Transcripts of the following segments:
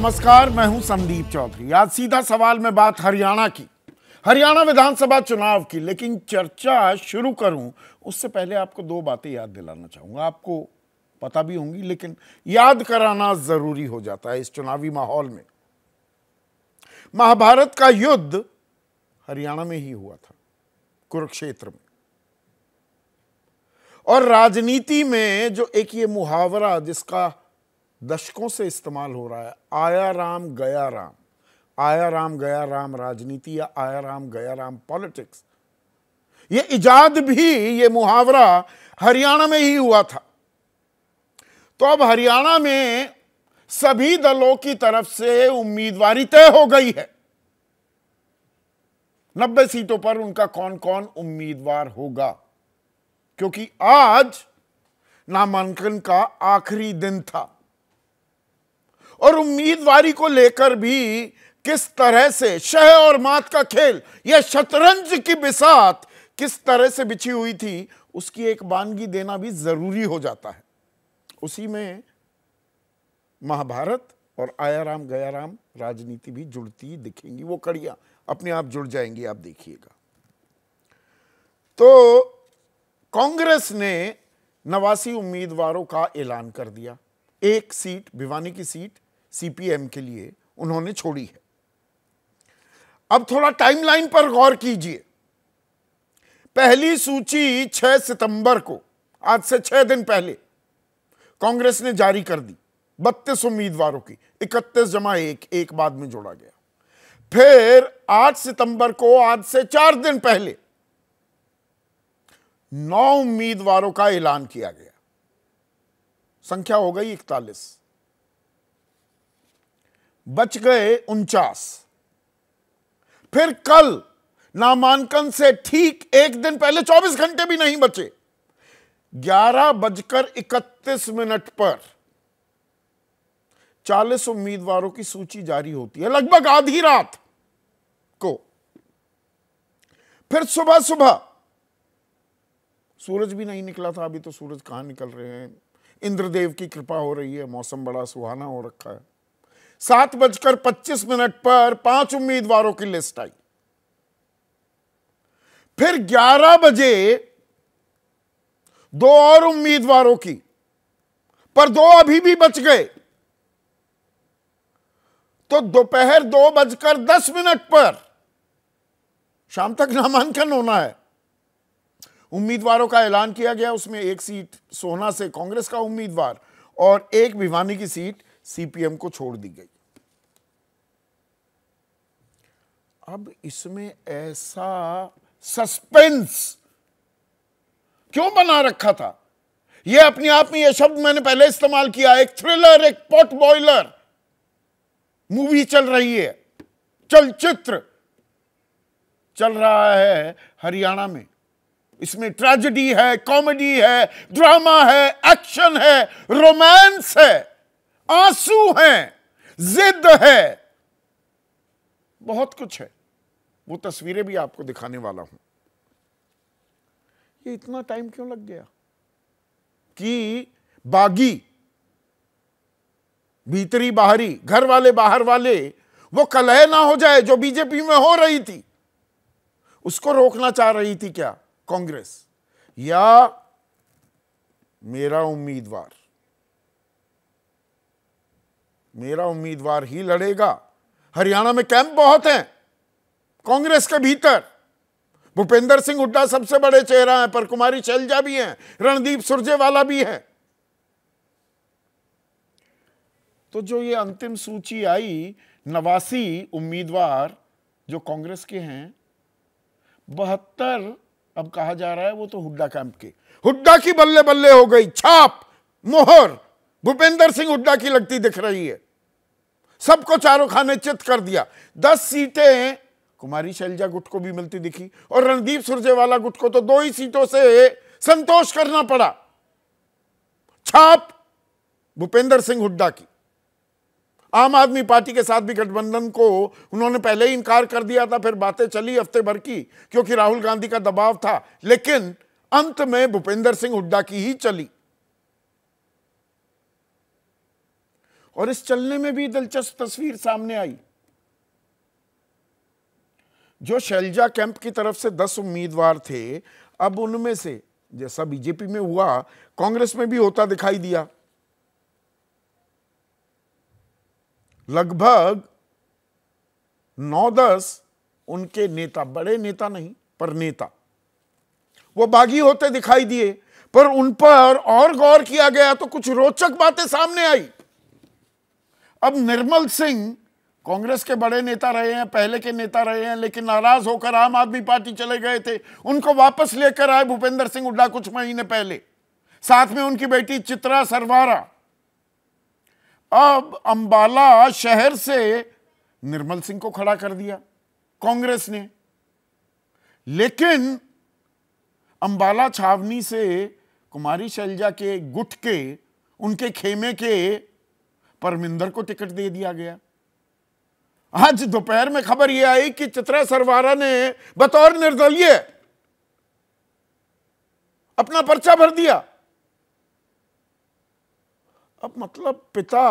नमस्कार मैं हूं संदीप चौधरी आज सीधा सवाल में बात हरियाणा की हरियाणा विधानसभा चुनाव की लेकिन चर्चा शुरू करूं उससे पहले आपको दो बातें याद दिलाना चाहूंगा आपको पता भी होंगी लेकिन याद कराना जरूरी हो जाता है इस चुनावी माहौल में महाभारत का युद्ध हरियाणा में ही हुआ था कुरुक्षेत्र में और राजनीति में जो एक ये मुहावरा जिसका दशकों से इस्तेमाल हो रहा है आया राम गया राम आया राम गया राम राजनीति या आया राम गया राम पॉलिटिक्स ये इजाद भी ये मुहावरा हरियाणा में ही हुआ था तो अब हरियाणा में सभी दलों की तरफ से उम्मीदवारी तय हो गई है नब्बे सीटों पर उनका कौन कौन उम्मीदवार होगा क्योंकि आज नामांकन का आखिरी दिन था और उम्मीदवारी को लेकर भी किस तरह से शह और मात का खेल या शतरंज की बिसात किस तरह से बिछी हुई थी उसकी एक बानगी देना भी जरूरी हो जाता है उसी में महाभारत और आया राम गया राम राजनीति भी जुड़ती दिखेंगी वो कड़िया अपने आप जुड़ जाएंगी आप देखिएगा तो कांग्रेस ने नवासी उम्मीदवारों का ऐलान कर दिया एक सीट भिवानी की सीट सीपीएम के लिए उन्होंने छोड़ी है अब थोड़ा टाइमलाइन पर गौर कीजिए पहली सूची 6 सितंबर को आज से छह दिन पहले कांग्रेस ने जारी कर दी बत्तीस उम्मीदवारों की इकतीस जमा एक एक बाद में जोड़ा गया फिर 8 सितंबर को आज से चार दिन पहले नौ उम्मीदवारों का ऐलान किया गया संख्या हो गई इकतालीस बच गए उनचास फिर कल नामांकन से ठीक एक दिन पहले 24 घंटे भी नहीं बचे ग्यारह बजकर इकतीस मिनट पर 40 उम्मीदवारों की सूची जारी होती है लगभग आधी रात को फिर सुबह सुबह सूरज भी नहीं निकला था अभी तो सूरज कहां निकल रहे हैं इंद्रदेव की कृपा हो रही है मौसम बड़ा सुहाना हो रखा है सात बजकर पच्चीस मिनट पर पांच उम्मीदवारों की लिस्ट आई फिर ग्यारह बजे दो और उम्मीदवारों की पर दो अभी भी बच गए तो दोपहर दो बजकर दस मिनट पर शाम तक नामांकन होना है उम्मीदवारों का ऐलान किया गया उसमें एक सीट सोना से कांग्रेस का उम्मीदवार और एक भिवानी की सीट सीपीएम को छोड़ दी गई अब इसमें ऐसा सस्पेंस क्यों बना रखा था यह अपने आप में यह शब्द मैंने पहले इस्तेमाल किया एक थ्रिलर एक पॉट बॉयलर मूवी चल रही है चलचित्र चल रहा है हरियाणा में इसमें ट्रेजेडी है कॉमेडी है ड्रामा है एक्शन है रोमांस है आंसू है जिद है बहुत कुछ है वो तस्वीरें भी आपको दिखाने वाला हूं ये इतना टाइम क्यों लग गया कि बागी भीतरी बाहरी घर वाले बाहर वाले वो कलह ना हो जाए जो बीजेपी में हो रही थी उसको रोकना चाह रही थी क्या कांग्रेस या मेरा उम्मीदवार मेरा उम्मीदवार ही लड़ेगा हरियाणा में कैंप बहुत हैं कांग्रेस के भीतर भूपेंद्र सिंह हुड्डा सबसे बड़े चेहरा हैं पर कुमारी शैलजा भी हैं रणदीप सुरजेवाला भी है तो जो ये अंतिम सूची आई नवासी उम्मीदवार जो कांग्रेस के हैं बहत्तर अब कहा जा रहा है वो तो हुड्डा कैंप के हुड्डा की बल्ले बल्ले हो गई छाप मोहर भूपेंद्र सिंह हुड्डा की लगती दिख रही है सबको चारों खाने चित कर दिया दस सीटें कुमारी शैलजा गुट को भी मिलती दिखी और रणदीप सुरजेवाला गुट को तो दो ही सीटों से संतोष करना पड़ा छाप भूपेंद्र सिंह हुड्डा की आम आदमी पार्टी के साथ भी गठबंधन को उन्होंने पहले ही इनकार कर दिया था फिर बातें चली हफ्ते भर की क्योंकि राहुल गांधी का दबाव था लेकिन अंत में भूपेंद्र सिंह हुड्डा की ही चली और इस चलने में भी दिलचस्प तस्वीर सामने आई जो शैलजा कैंप की तरफ से दस उम्मीदवार थे अब उनमें से जैसा बीजेपी में हुआ कांग्रेस में भी होता दिखाई दिया लगभग नौ दस उनके नेता बड़े नेता नहीं पर नेता वो बागी होते दिखाई दिए पर उन पर और गौर किया गया तो कुछ रोचक बातें सामने आई अब निर्मल सिंह कांग्रेस के बड़े नेता रहे हैं पहले के नेता रहे हैं लेकिन नाराज होकर आम आदमी पार्टी चले गए थे उनको वापस लेकर आए भूपेंद्र सिंह हुड्डा कुछ महीने पहले साथ में उनकी बेटी चित्रा सरवारा अब अंबाला शहर से निर्मल सिंह को खड़ा कर दिया कांग्रेस ने लेकिन अंबाला छावनी से कुमारी शैलजा के गुट के उनके खेमे के परमिंदर को टिकट दे दिया गया आज दोपहर में खबर यह आई कि चित्रा सरवारा ने बतौर निर्दलीय अपना पर्चा भर दिया अब मतलब पिता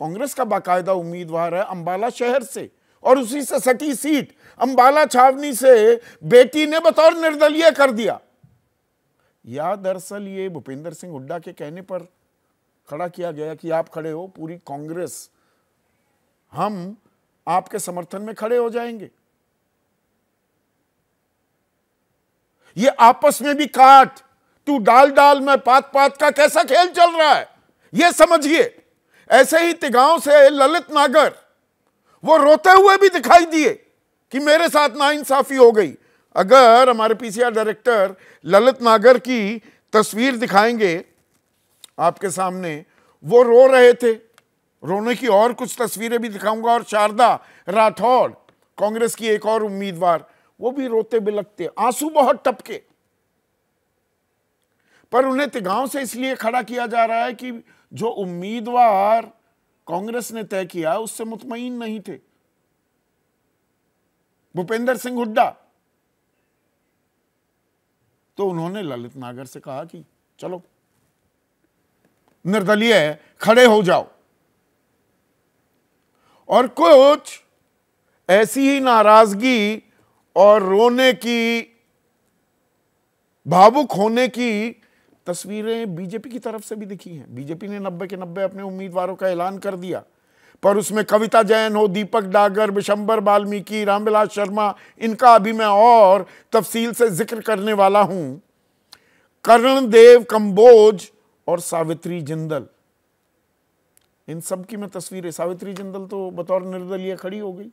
कांग्रेस का बाकायदा उम्मीदवार है अंबाला शहर से और उसी से सटी सीट अंबाला छावनी से बेटी ने बतौर निर्दलीय कर दिया या दरअसल ये भूपेंद्र सिंह हुड्डा के कहने पर खड़ा किया गया कि आप खड़े हो पूरी कांग्रेस हम आपके समर्थन में खड़े हो जाएंगे ये आपस में भी काट तू डाल डाल में पात पात का कैसा खेल चल रहा है ये समझिए ऐसे ही तिगांव से ललित नागर वो रोते हुए भी दिखाई दिए कि मेरे साथ नाइंसाफी हो गई अगर हमारे पीसीआर डायरेक्टर ललित नागर की तस्वीर दिखाएंगे आपके सामने वो रो रहे थे रोने की और कुछ तस्वीरें भी दिखाऊंगा और शारदा राठौड़ कांग्रेस की एक और उम्मीदवार वो भी रोते बिलकते आंसू बहुत टपके पर उन्हें तिगांव से इसलिए खड़ा किया जा रहा है कि जो उम्मीदवार कांग्रेस ने तय किया उससे मुतमईन नहीं थे भूपेंद्र सिंह हुड्डा तो उन्होंने ललित नागर से कहा कि चलो निर्दलीय है खड़े हो जाओ और कुछ ऐसी ही नाराजगी और रोने की भावुक होने की तस्वीरें बीजेपी की तरफ से भी दिखी हैं बीजेपी ने नब्बे के नब्बे अपने उम्मीदवारों का ऐलान कर दिया पर उसमें कविता जैन हो दीपक डागर विशंबर वाल्मीकि रामविलास शर्मा इनका अभी मैं और तफसील से जिक्र करने वाला हूं करण देव कंबोज और सावित्री जिंदल इन सब की मैं तस्वीरें सावित्री जिंदल तो बतौर निर्दलीय खड़ी हो गई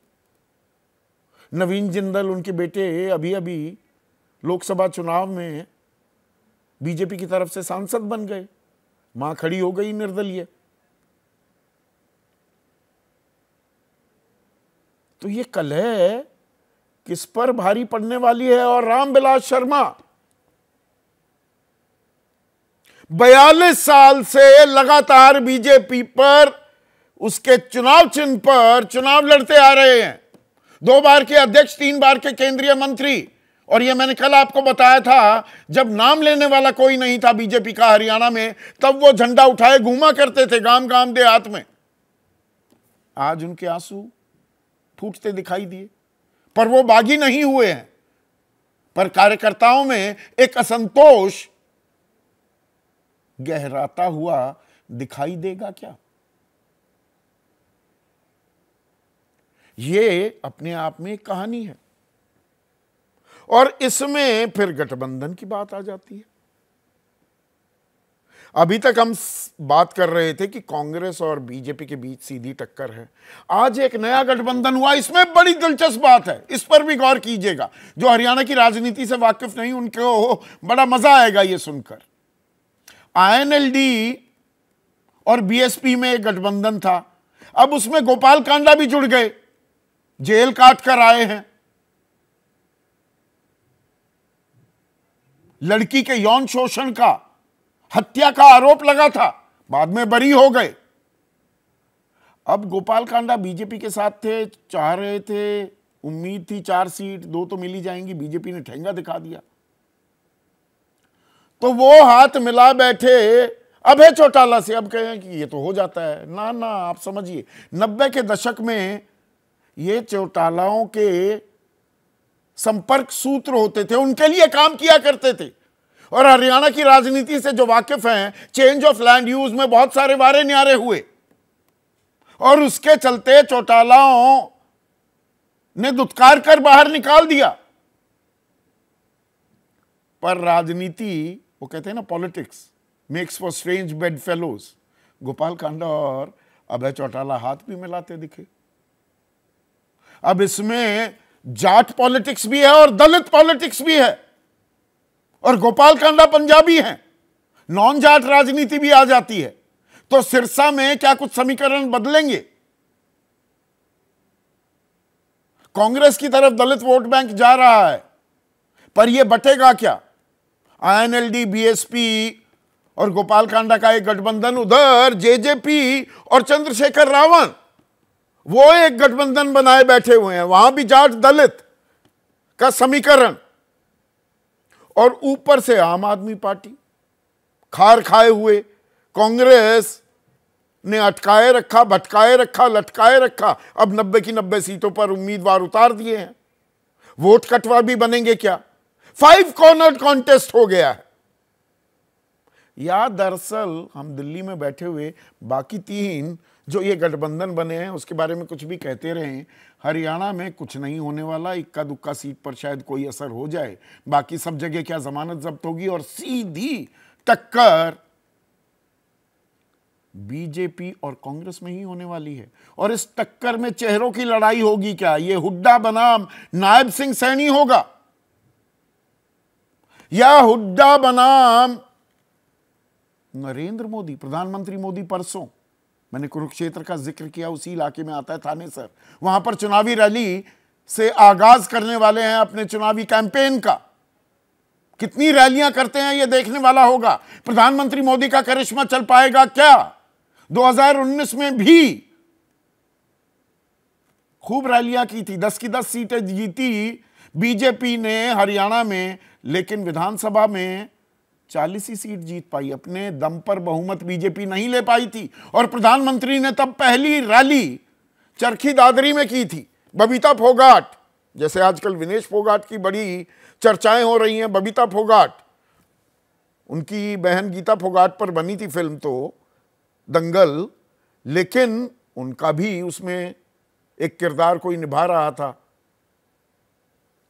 नवीन जिंदल उनके बेटे अभी अभी लोकसभा चुनाव में बीजेपी की तरफ से सांसद बन गए मां खड़ी हो गई निर्दलीय तो ये कलह किस पर भारी पड़ने वाली है और रामविलास शर्मा बयालीस साल से लगातार बीजेपी पर उसके चुनाव चिन्ह पर चुनाव लड़ते आ रहे हैं दो बार के अध्यक्ष तीन बार के केंद्रीय मंत्री और यह मैंने कल आपको बताया था जब नाम लेने वाला कोई नहीं था बीजेपी का हरियाणा में तब वो झंडा उठाए घूमा करते थे गांव गांव देहात में आज उनके आंसू फूटते दिखाई दिए पर वो बागी नहीं हुए हैं पर कार्यकर्ताओं में एक असंतोष गहराता हुआ दिखाई देगा क्या ये अपने आप में एक कहानी है और इसमें फिर गठबंधन की बात आ जाती है अभी तक हम बात कर रहे थे कि कांग्रेस और बीजेपी के बीच सीधी टक्कर है आज एक नया गठबंधन हुआ इसमें बड़ी दिलचस्प बात है इस पर भी गौर कीजिएगा जो हरियाणा की राजनीति से वाकिफ नहीं उनको बड़ा मजा आएगा यह सुनकर आईएनएलडी और बीएसपी में एक गठबंधन था अब उसमें गोपाल कांडा भी जुड़ गए जेल काट कर आए हैं लड़की के यौन शोषण का हत्या का आरोप लगा था बाद में बरी हो गए अब गोपाल कांडा बीजेपी के साथ थे चाह रहे थे उम्मीद थी चार सीट दो तो मिली जाएंगी बीजेपी ने ठेंगा दिखा दिया तो वो हाथ मिला बैठे अब है चौटाला से अब कहें कि ये तो हो जाता है ना ना आप समझिए नब्बे के दशक में ये चौटालाओं के संपर्क सूत्र होते थे उनके लिए काम किया करते थे और हरियाणा की राजनीति से जो वाकिफ हैं चेंज ऑफ लैंड यूज में बहुत सारे वारे न्यारे हुए और उसके चलते चौटालाओं ने दुत्कार कर बाहर निकाल दिया पर राजनीति वो कहते हैं ना politics makes for strange bedfellows Gopal Kanda और अभय चौटाला हाथ भी मिलाते दिखे अब इसमें जाट पॉलिटिक्स भी है और दलित पॉलिटिक्स भी है और गोपाल कांडा पंजाबी हैं नॉन जाट राजनीति भी आ जाती है तो सिरसा में क्या कुछ समीकरण बदलेंगे कांग्रेस की तरफ दलित वोट बैंक जा रहा है पर यह बटेगा क्या आईएनएलडी बीएसपी और गोपाल कांडा का एक गठबंधन उधर जेजेपी और चंद्रशेखर रावण वो एक गठबंधन बनाए बैठे हुए हैं वहां भी जाट दलित का समीकरण और ऊपर से आम आदमी पार्टी खार खाए हुए कांग्रेस ने अटकाए रखा भटकाए रखा लटकाए रखा अब नब्बे की नब्बे सीटों पर उम्मीदवार उतार दिए हैं वोट कटवा भी बनेंगे क्या फाइव कॉर्नर कॉन्टेस्ट हो गया है या दरअसल हम दिल्ली में बैठे हुए बाकी तीन जो ये गठबंधन बने हैं उसके बारे में कुछ भी कहते रहे हरियाणा में कुछ नहीं होने वाला इक्का दुक्का सीट पर शायद कोई असर हो जाए बाकी सब जगह क्या जमानत जब्त होगी और सीधी टक्कर बीजेपी और कांग्रेस में ही होने वाली है और इस टक्कर में चेहरों की लड़ाई होगी क्या ये हुड्डा बनाम नायब सिंह सैनी होगा या हुड्डा बनाम नरेंद्र मोदी प्रधानमंत्री मोदी परसों मैंने कुरुक्षेत्र का जिक्र किया उसी इलाके में आता है थाने सर वहां पर चुनावी रैली से आगाज करने वाले हैं अपने चुनावी कैंपेन का कितनी रैलियां करते हैं यह देखने वाला होगा प्रधानमंत्री मोदी का करिश्मा चल पाएगा क्या 2019 में भी खूब रैलियां की थी दस की दस सीटें जीती बीजेपी ने हरियाणा में लेकिन विधानसभा में चालीस ही सीट जीत पाई अपने दम पर बहुमत बीजेपी नहीं ले पाई थी और प्रधानमंत्री ने तब पहली रैली चरखी दादरी में की थी बबीता फोगाट जैसे आजकल विनेश फोगाट की बड़ी चर्चाएं हो रही हैं बबीता फोगाट उनकी बहन गीता फोगाट पर बनी थी फिल्म तो दंगल लेकिन उनका भी उसमें एक किरदार कोई निभा रहा था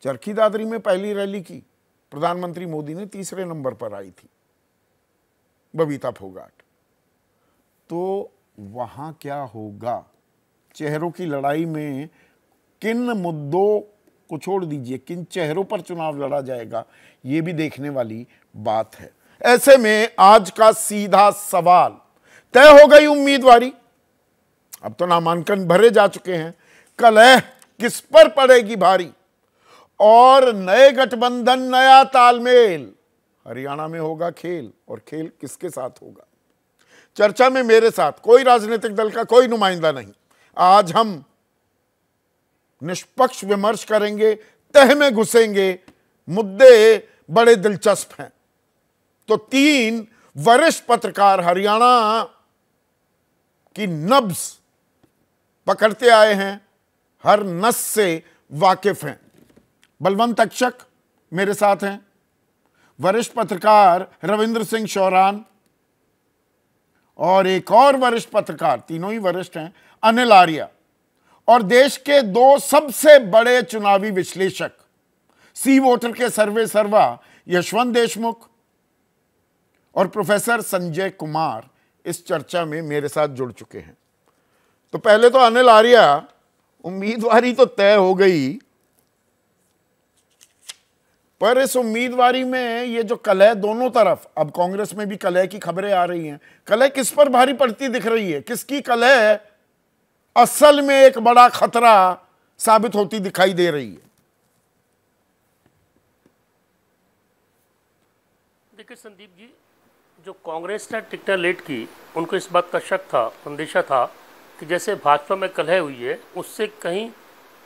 चरखी दादरी में पहली रैली की प्रधानमंत्री मोदी ने तीसरे नंबर पर आई थी बबीता फोगाट तो वहां क्या होगा चेहरों की लड़ाई में किन मुद्दों को छोड़ दीजिए किन चेहरों पर चुनाव लड़ा जाएगा यह भी देखने वाली बात है ऐसे में आज का सीधा सवाल तय हो गई उम्मीदवारी अब तो नामांकन भरे जा चुके हैं कल किस पर पड़ेगी भारी और नए गठबंधन नया तालमेल हरियाणा में होगा खेल और खेल किसके साथ होगा चर्चा में मेरे साथ कोई राजनीतिक दल का कोई नुमाइंदा नहीं आज हम निष्पक्ष विमर्श करेंगे तह में घुसेंगे मुद्दे बड़े दिलचस्प हैं तो तीन वरिष्ठ पत्रकार हरियाणा की नब्स पकड़ते आए हैं हर नस से वाकिफ हैं बलवंत अक्षक मेरे साथ हैं वरिष्ठ पत्रकार रविंद्र सिंह शौरान और एक और वरिष्ठ पत्रकार तीनों ही वरिष्ठ हैं अनिल आर्या और देश के दो सबसे बड़े चुनावी विश्लेषक सी वोटर के सर्वे सर्वा यशवंत देशमुख और प्रोफेसर संजय कुमार इस चर्चा में मेरे साथ जुड़ चुके हैं तो पहले तो अनिल आर्या उम्मीदवारी तो तय हो गई पर इस उम्मीदवारी में ये जो कलह दोनों तरफ अब कांग्रेस में भी कलह की खबरें आ रही हैं कलह किस पर भारी पड़ती दिख रही है किसकी कलह असल में एक बड़ा खतरा साबित होती दिखाई दे रही है देखिए संदीप जी जो कांग्रेस ने टिकट लेट की उनको इस बात का शक था अंदेशा था कि जैसे भाजपा में कलह हुई है उससे कहीं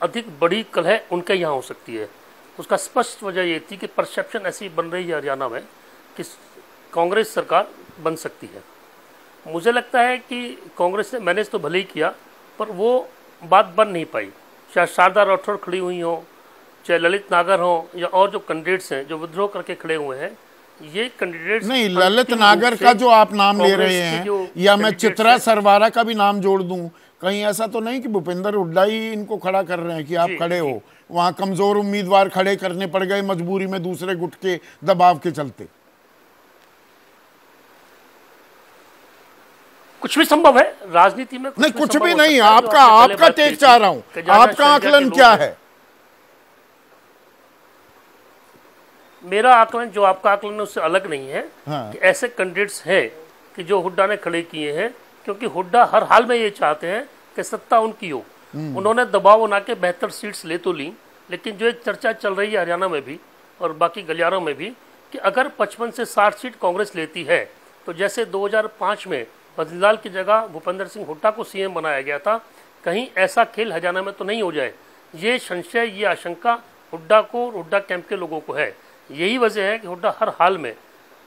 अधिक बड़ी कलह उनके यहाँ हो सकती है उसका स्पष्ट वजह ये थी कि परसेप्शन ऐसी बन रही है हरियाणा में कि कांग्रेस सरकार बन सकती है मुझे लगता है कि कांग्रेस ने मैनेज तो भले ही किया पर वो बात बन नहीं पाई चाहे शारदा राठौर खड़ी हुई हो चाहे ललित नागर हों या और जो कैंडिडेट्स हैं जो विद्रोह करके खड़े हुए हैं ये कैंडिडेट नहीं ललित नागर का जो आप नाम ले रहे हैं या मैं चित्रा सरवारा का भी नाम जोड़ दूं कहीं ऐसा तो नहीं कि भूपेंद्र हुड्डा ही इनको खड़ा कर रहे हैं कि आप खड़े हो वहाँ कमज़ोर उम्मीदवार खड़े करने पड़ गए मजबूरी में दूसरे गुट के दबाव के चलते कुछ भी संभव है राजनीति में कुछ नहीं कुछ भी नहीं आपका आपका टेक चाह रहा हूं आपका आकलन क्या है मेरा आकलन जो आपका आकलन है उससे अलग नहीं है हाँ। कि ऐसे कैंडिडेट्स हैं कि जो हुड्डा ने खड़े किए हैं क्योंकि हुड्डा हर हाल में ये चाहते हैं कि सत्ता उनकी हो हम्म। उन्होंने दबाव बना के बेहतर सीट्स ले तो ली लेकिन जो एक चर्चा चल रही है हरियाणा में भी और बाकी गलियारों में भी कि अगर 55 से 60 सीट कांग्रेस लेती है तो जैसे 2005 में बजनीलाल की जगह भूपेंद्र सिंह हुड्डा को सीएम बनाया गया था कहीं ऐसा खेल हरियाणा में तो नहीं हो जाए ये संशय ये आशंका हुड्डा को हुड्डा कैंप के लोगों को है यही वजह है कि हुड्डा हर हाल में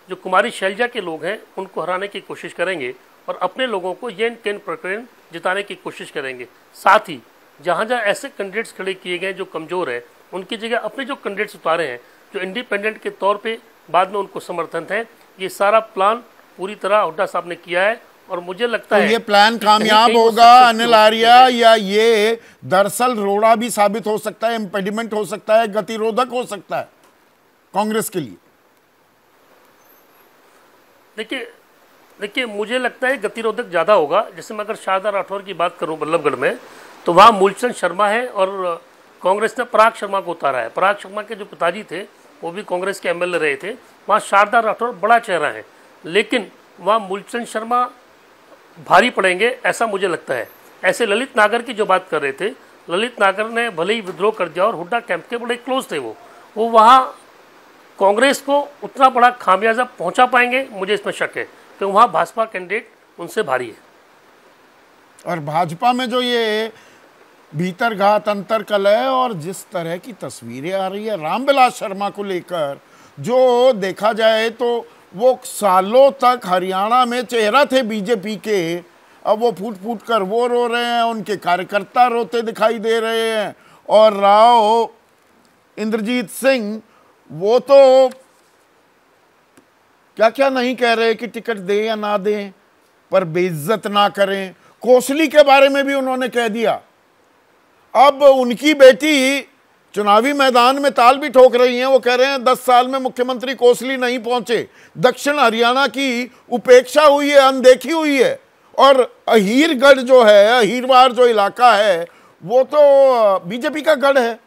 जो कुमारी शैलजा के लोग हैं उनको हराने की कोशिश करेंगे और अपने लोगों को ये केन प्रकरण जिताने की कोशिश करेंगे साथ ही जहाँ जहाँ ऐसे कैंडिडेट्स खड़े किए गए जो कमज़ोर हैं उनकी जगह अपने जो कैंडिडेट्स उतारे हैं जो इंडिपेंडेंट के तौर पर बाद में उनको समर्थन है ये सारा प्लान पूरी तरह हुड्डा साहब ने किया है और मुझे लगता तो है ये प्लान कामयाब होगा अनिल आर्या या ये दरअसल रोड़ा भी साबित हो सकता है इम्पेडिमेंट हो सकता है गतिरोधक हो सकता है कांग्रेस के लिए देखिए देखिए मुझे लगता है गतिरोधक ज़्यादा होगा जैसे मैं अगर शारदा राठौर की बात करूँ बल्लभगढ़ में तो वहाँ मूलचंद शर्मा है और कांग्रेस ने पराग शर्मा को उतारा है पराग शर्मा के जो पिताजी थे वो भी कांग्रेस के एम रहे थे वहाँ शारदा राठौर बड़ा चेहरा है लेकिन वहाँ मूलचंद शर्मा भारी पड़ेंगे ऐसा मुझे लगता है ऐसे ललित नागर की जो बात कर रहे थे ललित नागर ने भले ही विद्रोह कर दिया और हुड्डा कैंप के बड़े क्लोज थे वो वो वहाँ कांग्रेस को उतना बड़ा खामियाजा पहुँचा पाएंगे मुझे इसमें शक है तो वहाँ भाजपा कैंडिडेट उनसे भारी है और भाजपा में जो ये भीतर घात अंतर कल है और जिस तरह की तस्वीरें आ रही है रामविलास शर्मा को लेकर जो देखा जाए तो वो सालों तक हरियाणा में चेहरा थे बीजेपी के अब वो फूट फूट कर वो रो रहे हैं उनके कार्यकर्ता रोते दिखाई दे रहे हैं और राव इंद्रजीत सिंह वो तो क्या क्या नहीं कह रहे कि टिकट दें या ना दें पर बेइज्जत ना करें कोसली के बारे में भी उन्होंने कह दिया अब उनकी बेटी चुनावी मैदान में ताल भी ठोक रही हैं वो कह रहे हैं दस साल में मुख्यमंत्री कोसली नहीं पहुंचे दक्षिण हरियाणा की उपेक्षा हुई है अनदेखी हुई है और अहीरगढ़ जो है अहीरवार जो इलाका है वो तो बीजेपी का गढ़ है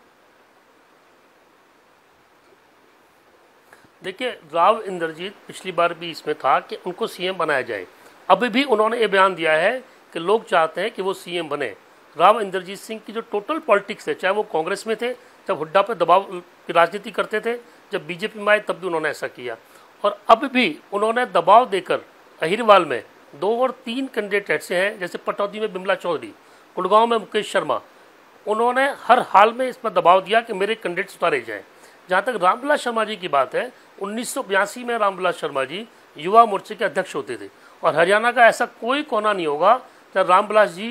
देखिए राव इंद्रजीत पिछली बार भी इसमें था कि उनको सीएम बनाया जाए अभी भी उन्होंने ये बयान दिया है कि लोग चाहते हैं कि वो सीएम बने राव इंद्रजीत सिंह की जो टोटल पॉलिटिक्स है चाहे वो कांग्रेस में थे जब हुड्डा पर दबाव की राजनीति करते थे जब बीजेपी में आए तब भी उन्होंने ऐसा किया और अब भी उन्होंने दबाव देकर अहिरवाल में दो और तीन कैंडिडेट ऐसे हैं जैसे पटौदी में बिमला चौधरी गुड़गांव में मुकेश शर्मा उन्होंने हर हाल में इसमें दबाव दिया कि मेरे कैंडिडेट्स उतारे जाएँ जहाँ तक रामविलास शर्मा जी की बात है उन्नीस में रामविलास शर्मा जी युवा मोर्चे के अध्यक्ष होते थे और हरियाणा का ऐसा कोई कोना नहीं होगा जब रामविलास जी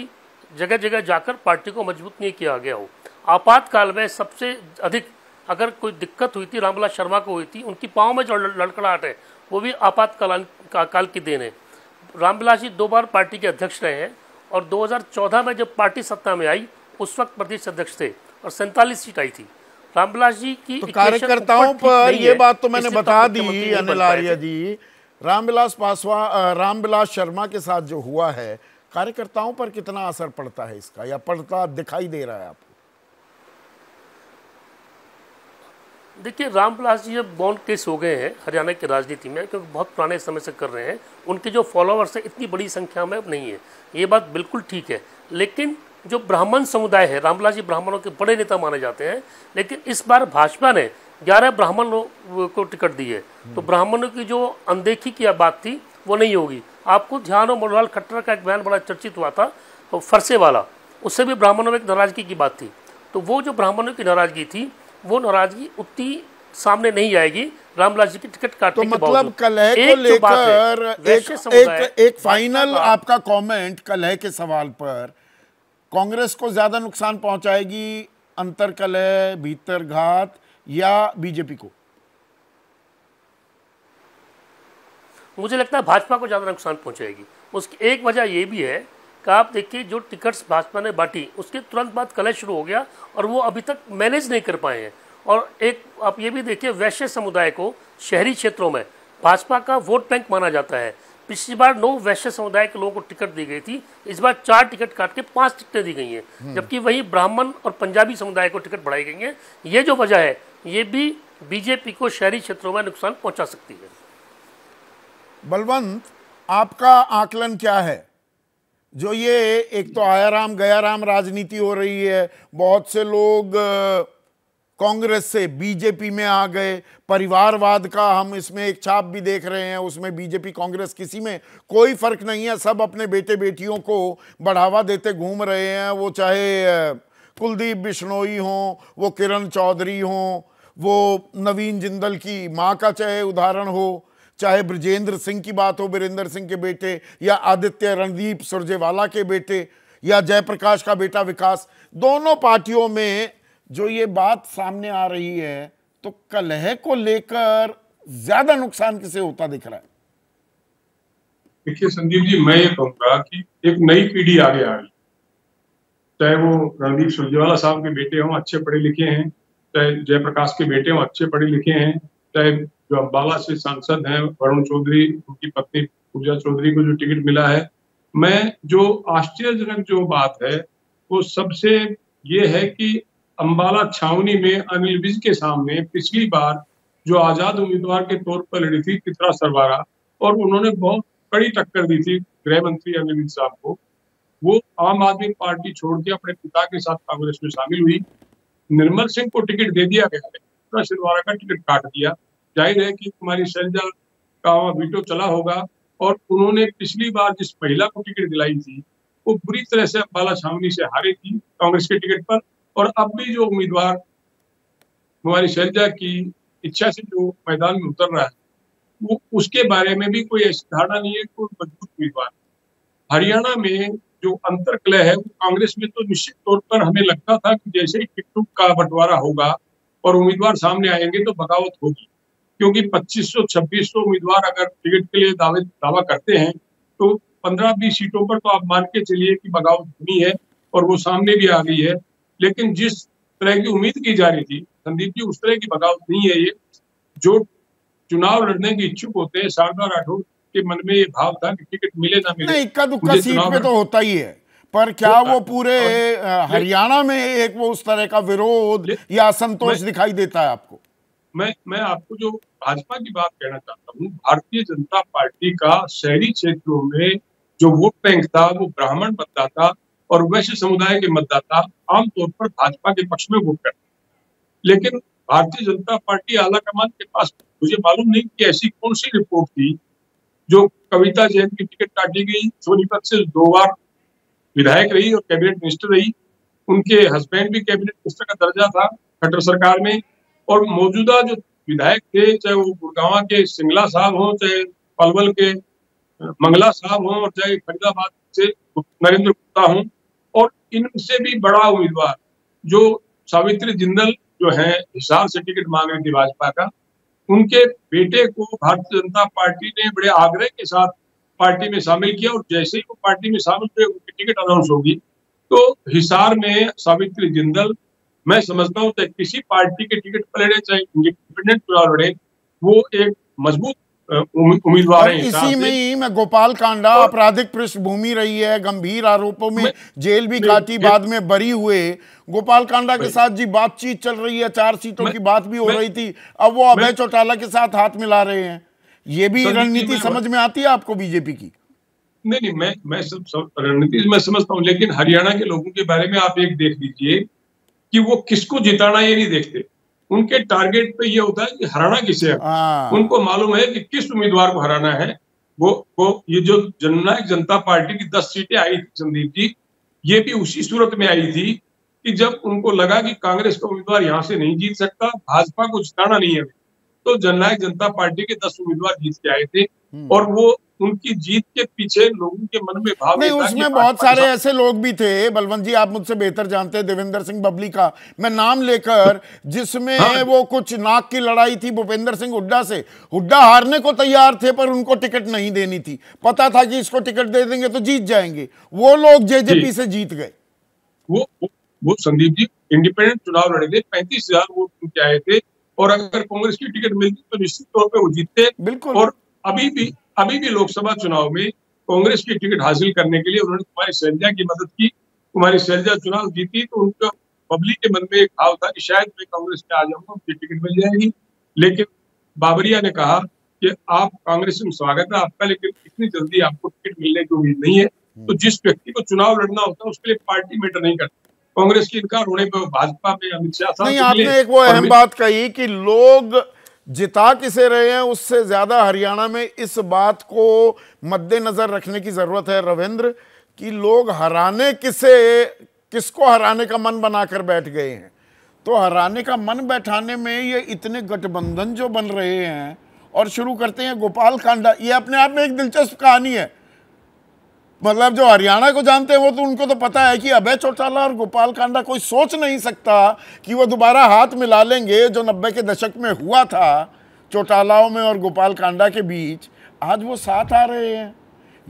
जगह जगह जाकर पार्टी को मजबूत नहीं किया गया हो आपातकाल में सबसे अधिक अगर कोई दिक्कत हुई थी रामविलास शर्मा को हुई थी उनकी पाँव में जो लड़कड़ाहट है वो भी आपातकाल का, काल की देन है रामविलास जी दो बार पार्टी के अध्यक्ष रहे हैं और 2014 में जब पार्टी सत्ता में आई उस वक्त प्रदेश अध्यक्ष थे और सैंतालीस सीट आई थी रामविलास जी की तो कार्यकर्ताओं पर ये बात तो मैंने तो बता दी अनिल आर्या जी रामविलास पासवान रामविलास शर्मा के साथ जो हुआ है कार्यकर्ताओं पर कितना असर पड़ता है इसका या पड़ता दिखाई दे रहा है आपको देखिए रामविलास जी अब बॉन्ड केस हो गए हैं हरियाणा की राजनीति में क्योंकि बहुत पुराने समय से कर रहे हैं उनके जो फॉलोअर्स हैं इतनी बड़ी संख्या में अब नहीं है ये बात बिल्कुल ठीक है लेकिन जो ब्राह्मण समुदाय है रामलाल जी ब्राह्मणों के बड़े नेता माने जाते हैं लेकिन इस बार भाजपा ने ग्यारह ब्राह्मण को टिकट दी है हम्म। तो ब्राह्मणों की जो अनदेखी की बात थी वो नहीं होगी आपको ध्यान और मनोहर खट्टर का एक बयान बड़ा चर्चित हुआ था फरसे वाला उससे भी ब्राह्मणों में एक नाराजगी की बात थी तो वो जो ब्राह्मणों की नाराजगी थी वो नाराजगी उतनी सामने नहीं आएगी रामलाल जी की टिकट काटने तो मतलब कलह को लेकर एक, एक, एक, एक फाइनल आपका कमेंट कलह के सवाल पर कांग्रेस को ज़्यादा नुकसान पहुंचाएगी अंतर कलह भीतर घात या बीजेपी को मुझे लगता है भाजपा को ज़्यादा नुकसान पहुंचाएगी उसकी एक वजह यह भी है कि आप देखिए जो टिकट्स भाजपा ने बांटी उसके तुरंत बाद कलह शुरू हो गया और वो अभी तक मैनेज नहीं कर पाए हैं और एक आप ये भी देखिए वैश्य समुदाय को शहरी क्षेत्रों में भाजपा का वोट बैंक माना जाता है पिछली बार नौ वैश्य समुदाय के लोगों को टिकट दी गई थी इस बार चार टिकट काट के पांच टिकटें दी गई हैं हम्म। जबकि वही ब्राह्मण और पंजाबी समुदाय को टिकट बढ़ाई गई है ये जो वजह है ये भी बीजेपी को शहरी क्षेत्रों में नुकसान पहुंचा सकती है बलवंत आपका आकलन क्या है जो ये एक तो आया राम गया राम राजनीति हो रही है बहुत से लोग कांग्रेस से बीजेपी में आ गए परिवारवाद का हम इसमें एक छाप भी देख रहे हैं उसमें बीजेपी कांग्रेस किसी में कोई फर्क नहीं है सब अपने बेटे बेटियों को बढ़ावा देते घूम रहे हैं वो चाहे कुलदीप बिश्नोई हों वो किरण चौधरी हों वो नवीन जिंदल की माँ का चाहे उदाहरण हो चाहे ब्रजेंद्र सिंह की बात हो बीरेंद्र सिंह के बेटे या आदित्य रणदीप सुरजेवाला के बेटे या जयप्रकाश का बेटा विकास दोनों पार्टियों में जो ये बात सामने आ रही है तो कलह को लेकर ज्यादा नुकसान किसे होता दिख रहा है देखिए संदीप जी मैं ये कहूंगा कि एक नई पीढ़ी आगे आ रही चाहे वो रणदीप सुरजेवाला साहब के बेटे हों अच्छे पढ़े लिखे हैं चाहे जयप्रकाश के बेटे हों अच्छे पढ़े लिखे हैं चाहे जो अम्बाला से सांसद हैं वरुण चौधरी उनकी पत्नी पूजा चौधरी को जो टिकट मिला है मैं जो आश्चर्यजनक जो बात है वो सबसे ये है कि अम्बाला छावनी में अनिल विज के सामने पिछली बार जो आजाद उम्मीदवार के तौर पर लड़ी थी चित्रा सरवारा और उन्होंने बहुत कड़ी टक्कर दी थी गृह मंत्री अनिल विज साहब को वो आम आदमी पार्टी छोड़ के अपने पिता के साथ कांग्रेस में शामिल हुई निर्मल सिंह को टिकट दे दिया गया है चित्रा सरवारा का टिकट काट दिया जाहिर है कि कुमारी शैलजा का वीटो चला होगा और उन्होंने पिछली बार जिस महिला को टिकट दिलाई थी वो बुरी तरह से अम्बाला छावनी से हारी थी कांग्रेस के टिकट पर और अब भी जो उम्मीदवार हमारी शैलजा की इच्छा से जो मैदान में उतर रहा है वो उसके बारे में भी कोई ऐसी धारणा नहीं है कोई मजबूत उम्मीदवार हरियाणा में जो अंतर क्लय है वो कांग्रेस में तो निश्चित तौर पर हमें लगता था कि जैसे ही टिकटों का बंटवारा होगा और उम्मीदवार सामने आएंगे तो बगावत होगी क्योंकि 2500-2600 उम्मीदवार अगर टिकट के लिए दावे दावा करते हैं तो 15-20 सीटों पर तो आप मान के चलिए कि बगावत होनी है और वो सामने भी आ गई है लेकिन जिस तरह की उम्मीद की जा रही थी संदीप जी उस तरह की बगावत नहीं है ये जो चुनाव लड़ने के इच्छुक होते हैं शारदा राठौर के मन में ये भाव था कि टिकट मिले ना मिले इक्का दुक्का सीट पे तो होता ही है पर क्या वो पूरे हरियाणा में एक वो उस तरह का विरोध या असंतोष दिखाई देता है आपको मैं मैं आपको जो भाजपा की बात कहना चाहता हूँ भारतीय जनता पार्टी का शहरी क्षेत्रों में जो वोट बैंक था वो ब्राह्मण मतदाता और वैश्य समुदाय के मतदाता आमतौर पर भाजपा के पक्ष में वोट करते लेकिन भारतीय जनता पार्टी आला कमान के पास मुझे मालूम नहीं कि ऐसी कौन सी रिपोर्ट थी जो कविता जैन की टिकट काटी गई सोनीपत से दो बार विधायक रही और कैबिनेट मिनिस्टर रही उनके हस्बैंड भी कैबिनेट मिनिस्टर का दर्जा था खट्टर सरकार में और मौजूदा जो विधायक थे चाहे वो गुड़गावा के सिंगला साहब हों चाहे पलवल के मंगला साहब हों और चाहे फरीदाबाद से नरेंद्र गुप्ता हों इनसे भी बड़ा उम्मीदवार जो सावित्री जिंदल जो है हिसाब से टिकट मांग रही थी भाजपा का उनके बेटे को भारतीय जनता पार्टी ने बड़े आग्रह के साथ पार्टी में शामिल किया और जैसे ही वो पार्टी में शामिल हुए उनकी टिकट अनाउंस होगी तो हिसार में सावित्री जिंदल मैं समझता हूँ किसी पार्टी के टिकट पर लड़े चाहे इंडिपेंडेंट चुनाव लड़े वो एक मजबूत उम्मीदवार हैं इसी में ही मैं गोपाल कांडा आपराधिक पृष्ठभूमि रही है गंभीर आरोपों में जेल भी काटी बाद में बरी हुए गोपाल कांडा के साथ जी बातचीत चल रही है चार सीटों की बात भी हो रही थी अब वो अभय चौटाला के साथ हाथ मिला रहे हैं ये भी रणनीति समझ में आती है आपको बीजेपी की नहीं नहीं मैं मैं सब, सब रणनीति मैं समझता हूँ लेकिन हरियाणा के लोगों के बारे में आप एक देख लीजिए कि वो किसको जिताना ये नहीं देखते उनके टारगेट पे ये होता है कि हराना किसे है हाँ। उनको मालूम है कि किस उम्मीदवार को हराना है वो वो ये जो जननायक जनता पार्टी की दस सीटें आई थी संदीप जी ये भी उसी सूरत में आई थी कि जब उनको लगा कि कांग्रेस का उम्मीदवार यहाँ से नहीं जीत सकता भाजपा को जिताना नहीं है तो जननायक जनता पार्टी के दस उम्मीदवार जीत के आए थे हम्म। और वो उनकी जीत के पीछे लोगों के मन में भाव नहीं उसमें बहुत सारे ऐसे लोग भी थे बलवंत जी आप मुझसे बेहतर जानते हैं देवेंद्र सिंह बबली का मैं नाम लेकर जिसमें हाँ। वो कुछ नाक की लड़ाई थी भूपेंद्र सिंह हुड्डा से हुड्डा हारने को तैयार थे पर उनको टिकट नहीं देनी थी पता था कि इसको टिकट दे देंगे तो जीत जाएंगे वो लोग जेजेपी से जीत गए वो वो संदीप जी इंडिपेंडेंट चुनाव लड़े थे पैंतीस वोट उनके आए थे और अगर कांग्रेस की टिकट मिलती तो निश्चित तौर पर वो जीतते बिल्कुल और अभी भी अभी भी लोकसभा चुनाव में कांग्रेस की टिकट हासिल करने के लिए उन्होंने कुमारी सैलजा की मदद की कुमारी सैलजा चुनाव जीती तो उनका पब्लिक के मन में एक भाव था कि शायद मैं कांग्रेस में आ जाऊंगा मुझे टिकट मिल जाएगी लेकिन बाबरिया ने कहा कि आप कांग्रेस में स्वागत है आपका लेकिन इतनी जल्दी आपको टिकट मिलने की उम्मीद नहीं है हम्म। तो जिस व्यक्ति को चुनाव लड़ना होता है उसके लिए पार्टी मैटर नहीं करती कांग्रेस की इनकार होने पर भाजपा में अमित शाह नहीं आपने एक वो अहम बात कही कि लोग जिता किसे रहे हैं उससे ज़्यादा हरियाणा में इस बात को मद्देनज़र रखने की ज़रूरत है रविंद्र कि लोग हराने किसे किसको हराने का मन बनाकर बैठ गए हैं तो हराने का मन बैठाने में ये इतने गठबंधन जो बन रहे हैं और शुरू करते हैं गोपाल कांडा ये अपने आप में एक दिलचस्प कहानी है मतलब जो हरियाणा को जानते हैं वो तो उनको तो पता है कि अभय चौटाला और गोपाल कांडा कोई सोच नहीं सकता कि वो दोबारा हाथ मिला लेंगे जो नब्बे के दशक में हुआ था चौटालाओं में और गोपाल कांडा के बीच आज वो साथ आ रहे हैं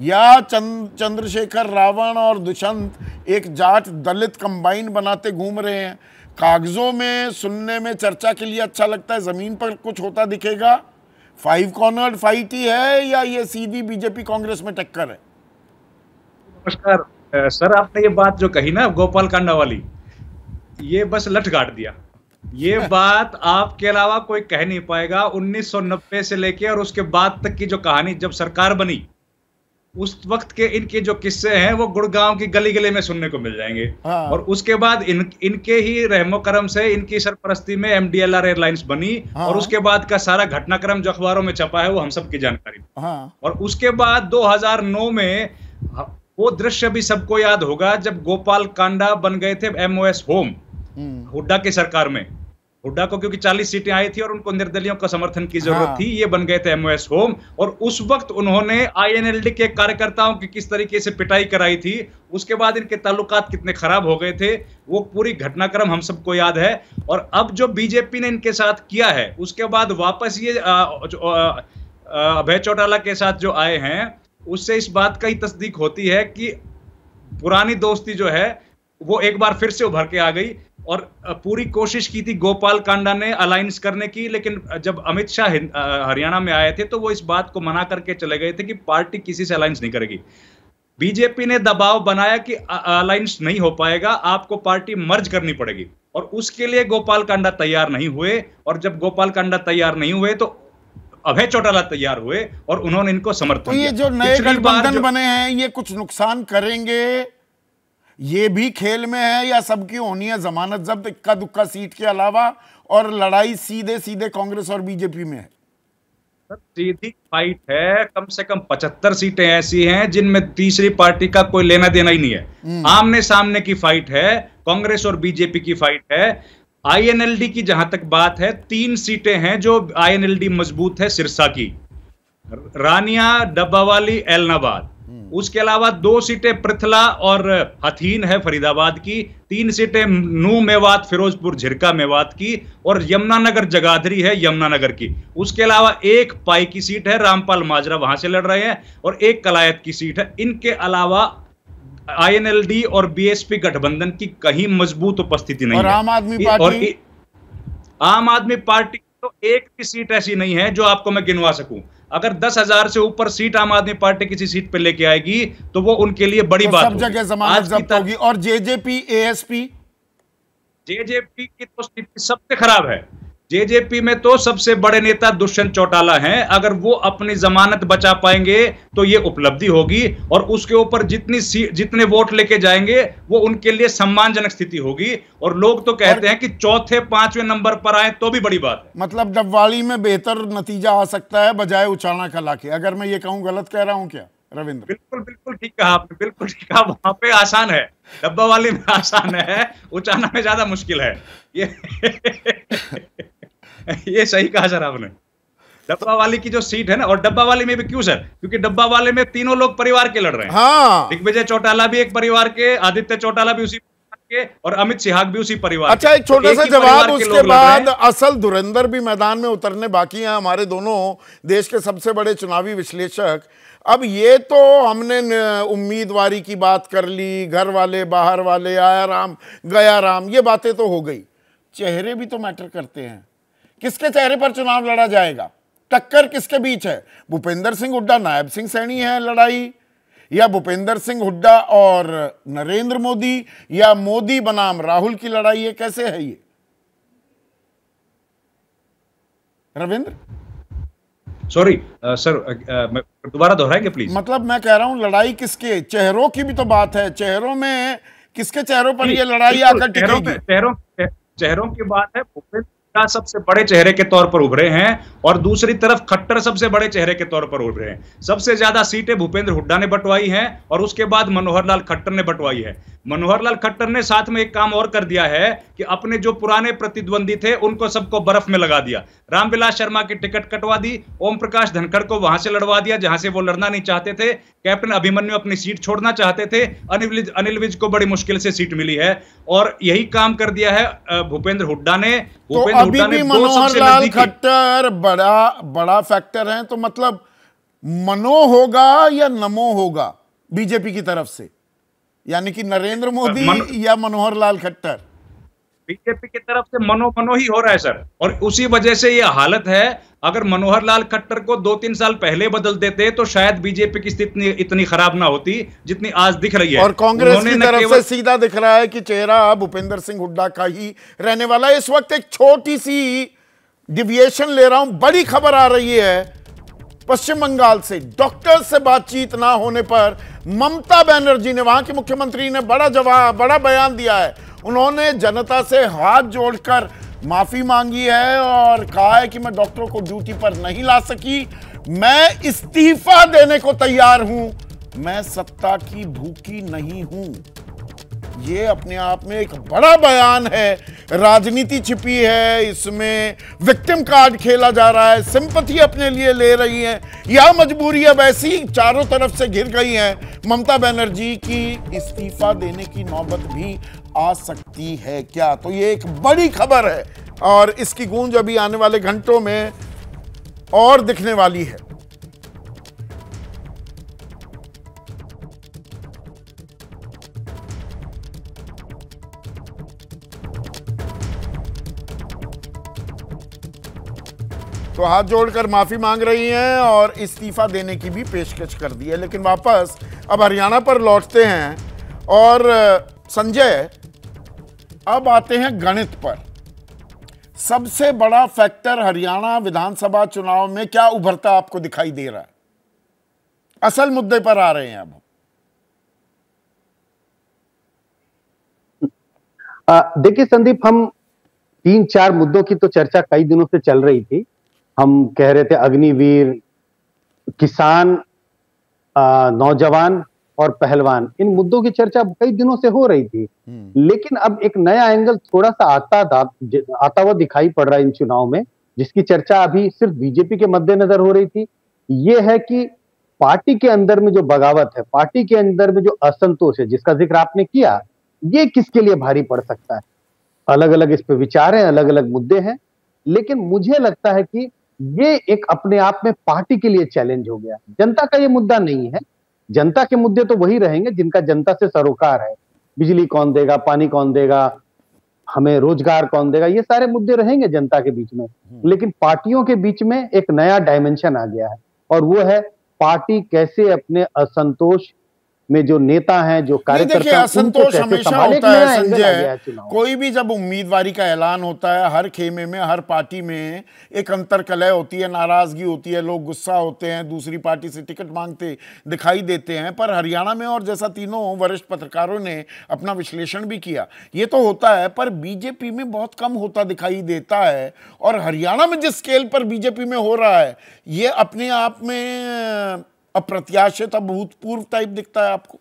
या चंद चंद्रशेखर रावण और दुष्यंत एक जाट दलित कंबाइन बनाते घूम रहे हैं कागज़ों में सुनने में चर्चा के लिए अच्छा लगता है ज़मीन पर कुछ होता दिखेगा फाइव कॉर्नर फाइट ही है या ये सीधी बीजेपी कांग्रेस में टक्कर है नमस्कार सर आपने ये बात जो कही ना गोपाल कांडा वाली ये बस लठ गाट दिया ये बात आपके अलावा कोई कह नहीं पाएगा 1990 से लेके और उसके बाद तक की जो कहानी जब सरकार बनी उस वक्त के इनके जो किस्से हैं वो गुड़गांव की गली गली में सुनने को मिल जाएंगे हाँ। और उसके बाद इन इनके ही रहमो करम से इनकी सरपरस्ती में आर एयरलाइंस बनी हाँ। और उसके बाद का सारा घटनाक्रम जो अखबारों में छपा है वो हम सब की जानकारी हाँ। और उसके बाद 2009 में वो दृश्य भी सबको याद होगा जब गोपाल कांडा बन गए थे एमओएस होम हम्म। हुड्डा की सरकार में हुड्डा को क्योंकि 40 सीटें आई थी और उनको निर्दलियों का समर्थन की जरूरत हाँ। थी ये बन गए थे एमओएस होम और उस वक्त उन्होंने आईएनएलडी के कार्यकर्ताओं की किस तरीके से पिटाई कराई थी उसके बाद इनके ताल्लुकात कितने खराब हो गए थे वो पूरी घटनाक्रम हम सबको याद है और अब जो बीजेपी ने इनके साथ किया है उसके बाद वापस ये अभय चौटाला के साथ जो आए हैं उससे इस बात का ही तस्दीक होती है कि पुरानी दोस्ती जो है वो एक बार फिर से उभर के आ गई और पूरी कोशिश की थी गोपाल कांडा ने अलायंस करने की लेकिन जब अमित शाह हरियाणा में आए थे तो वो इस बात को मना करके चले गए थे कि पार्टी किसी से अलायंस नहीं करेगी बीजेपी ने दबाव बनाया कि अलायंस नहीं हो पाएगा आपको पार्टी मर्ज करनी पड़ेगी और उसके लिए गोपाल कांडा तैयार नहीं हुए और जब गोपाल कांडा तैयार नहीं हुए तो अभय चौटाला तैयार हुए और उन्होंने इनको समर्थन तो ये जो नए गठबंधन बने हैं ये कुछ नुकसान करेंगे ये भी खेल में है या सबकी होनी है जमानत जब्त इक्का दुक्का सीट के अलावा और लड़ाई सीधे सीधे कांग्रेस और बीजेपी में है सीधी फाइट है कम से कम पचहत्तर सीटें ऐसी हैं जिनमें तीसरी पार्टी का कोई लेना देना ही नहीं है हम्म। आमने सामने की फाइट है कांग्रेस और बीजेपी की फाइट है आईएनएलडी की जहां तक बात है तीन सीटें हैं जो आईएनएलडी मजबूत है सिरसा की रानिया डब्बावाली एलनाबाद हम्म। उसके अलावा दो सीटें प्रथला और हथीन है फरीदाबाद की तीन सीटें नू मेवात फिरोजपुर झिरका मेवात की और यमुनानगर जगाधरी है यमुनानगर की उसके अलावा एक पाई की सीट है रामपाल माजरा वहां से लड़ रहे हैं और एक कलायत की सीट है इनके अलावा आईएनएलडी और बीएसपी गठबंधन की कहीं मजबूत उपस्थिति नहीं और है आम आदमी पार्टी और आम आदमी पार्टी तो एक भी सीट ऐसी नहीं है जो आपको मैं गिनवा सकूं अगर दस हजार से ऊपर सीट आम आदमी पार्टी किसी सीट पर लेके आएगी तो वो उनके लिए बड़ी तो बात होगी और जेजेपी एएसपी जेजेपी की तो स्थिति सबसे खराब है जेजेपी में तो सबसे बड़े नेता दुष्यंत चौटाला हैं अगर वो अपनी जमानत बचा पाएंगे तो ये उपलब्धि होगी और उसके ऊपर जितनी जितने वोट लेके जाएंगे वो उनके लिए सम्मानजनक स्थिति होगी और लोग तो कहते हैं कि चौथे पांचवें नंबर पर आए तो भी बड़ी बात है मतलब डबवाली में बेहतर नतीजा आ सकता है बजाय उचाना कला के अगर मैं ये कहूँ गलत कह रहा हूँ क्या रविंद्र बिल्कुल बिल्कुल ठीक कहा आपने बिल्कुल ठीक कहा वहां पे आसान है डब्बा वाली में आसान है उचाना में ज्यादा मुश्किल है ये ये सही कहा सर आपने डब्बा वाली की जो सीट है ना और डब्बा वाली में भी क्यों सर क्योंकि डब्बा वाले में तीनों लोग परिवार के लड़ रहे हैं हाँ। दिग्विजय चौटाला भी एक परिवार के आदित्य चौटाला भी उसी के और अमित सिहाग भी उसी परिवार अच्छा एक छोटा सा जवाब उसके बाद असल धुरंधर भी मैदान में उतरने बाकी हैं हमारे दोनों देश के सबसे बड़े चुनावी विश्लेषक अब ये तो हमने उम्मीदवारी की बात कर ली घर वाले बाहर वाले आया राम गया राम ये बातें तो हो गई चेहरे भी तो मैटर करते हैं किसके चेहरे पर चुनाव लड़ा जाएगा टक्कर किसके बीच है भूपेंद्र सिंह हुड्डा नायब सिंह सैनी है लड़ाई या भूपेंद्र सिंह हुड्डा और नरेंद्र मोदी या मोदी बनाम राहुल की लड़ाई है कैसे है ये Ravindra sorry sir uh, uh, uh, दोबारा दोहराएंगे प्लीज मतलब मैं कह रहा हूं लड़ाई किसके चेहरों की भी तो बात है चेहरों में किसके चेहरों पर ये लड़ाई आकर चेहरों चेहरों की बात है भूपेंद्र नड्डा सबसे बड़े चेहरे के तौर पर उभरे हैं और दूसरी तरफ खट्टर सबसे बड़े चेहरे के तौर पर उभरे हैं सबसे ज्यादा सीटें भूपेंद्र हुड्डा ने बंटवाई हैं और उसके बाद मनोहर लाल खट्टर ने बंटवाई है मनोहर लाल खट्टर ने साथ में एक काम और कर दिया है कि अपने जो पुराने प्रतिद्वंदी थे उनको सबको बर्फ में लगा दिया रामविलास शर्मा की टिकट कटवा दी ओम प्रकाश धनखड़ को वहां से लड़वा दिया जहां से वो लड़ना नहीं चाहते थे कैप्टन अभिमन्यु अपनी सीट छोड़ना चाहते थे अनिल विज अनिल विज को बड़ी मुश्किल से सीट मिली है और यही काम कर दिया है भूपेंद्र हुड्डा ने तो भूपेंद्र तो हुड्डा ने मनोहर लाल खट्टर बड़ा बड़ा फैक्टर है तो मतलब मनो होगा या नमो होगा बीजेपी की तरफ से यानी कि नरेंद्र मोदी या मनोहर लाल खट्टर बीजेपी की तरफ से मनोमनो ही हो रहा है सर और उसी वजह से ये हालत है अगर मनोहर लाल खट्टर को दो तीन साल पहले बदल देते तो शायद बीजेपी की स्थिति इतनी खराब ना होती जितनी आज दिख रही है और कांग्रेस की तरफ से सीधा दिख रहा है कि चेहरा भूपेंद्र सिंह हुड्डा का ही रहने वाला है इस वक्त एक छोटी सी डिविएशन ले रहा हूं बड़ी खबर आ रही है पश्चिम बंगाल से डॉक्टर से बातचीत ना होने पर ममता बनर्जी ने वहां के मुख्यमंत्री ने बड़ा जवाब बड़ा बयान दिया है उन्होंने जनता से हाथ जोड़कर माफी मांगी है और कहा है कि मैं डॉक्टरों को ड्यूटी पर नहीं ला सकी मैं इस्तीफा देने को तैयार हूं मैं सत्ता की भूखी नहीं हूं ये अपने आप में एक बड़ा बयान है राजनीति छिपी है इसमें विक्टिम कार्ड खेला जा रहा है सिंपति अपने लिए ले रही है यह मजबूरी अब ऐसी चारों तरफ से घिर गई है ममता बनर्जी की इस्तीफा देने की नौबत भी आ सकती है क्या तो ये एक बड़ी खबर है और इसकी गूंज अभी आने वाले घंटों में और दिखने वाली है तो हाथ जोड़कर माफ़ी मांग रही हैं और इस्तीफ़ा देने की भी पेशकश कर दी है लेकिन वापस अब हरियाणा पर लौटते हैं और संजय अब आते हैं गणित पर सबसे बड़ा फैक्टर हरियाणा विधानसभा चुनाव में क्या उभरता आपको दिखाई दे रहा है असल मुद्दे पर आ रहे हैं अब देखिए संदीप हम तीन चार मुद्दों की तो चर्चा कई दिनों से चल रही थी हम कह रहे थे अग्निवीर किसान नौजवान और पहलवान इन मुद्दों की चर्चा कई दिनों से हो रही थी हम्म। लेकिन अब एक नया एंगल थोड़ा सा आता था आता हुआ दिखाई पड़ रहा है इन चुनाव में जिसकी चर्चा अभी सिर्फ बीजेपी के मद्देनजर हो रही थी ये है कि पार्टी के अंदर में जो बगावत है पार्टी के अंदर में जो असंतोष है जिसका जिक्र आपने किया ये किसके लिए भारी पड़ सकता है अलग अलग इस पे विचार हैं अलग अलग मुद्दे हैं लेकिन मुझे लगता है कि ये एक अपने आप में पार्टी के लिए चैलेंज हो गया जनता का ये मुद्दा नहीं है जनता के मुद्दे तो वही रहेंगे जिनका जनता से सरोकार है बिजली कौन देगा पानी कौन देगा हमें रोजगार कौन देगा ये सारे मुद्दे रहेंगे जनता के बीच में हम्म। लेकिन पार्टियों के बीच में एक नया डायमेंशन आ गया है और वो है पार्टी कैसे अपने असंतोष में जो नेता हैं जो कार्यकर्ता असंतोष हमेशा होता है संजय कोई भी जब उम्मीदवारी का ऐलान होता है हर खेमे में हर पार्टी में एक अंतर कलह होती है नाराजगी होती है लोग गुस्सा होते हैं दूसरी पार्टी से टिकट मांगते दिखाई देते हैं पर हरियाणा में और जैसा तीनों वरिष्ठ पत्रकारों ने अपना विश्लेषण भी किया ये तो होता है पर बीजेपी में बहुत कम होता दिखाई देता है और हरियाणा में जिस स्केल पर बीजेपी में हो रहा है ये अपने आप में अप्रत्याशित अभूतपूर्व टाइप दिखता है आपको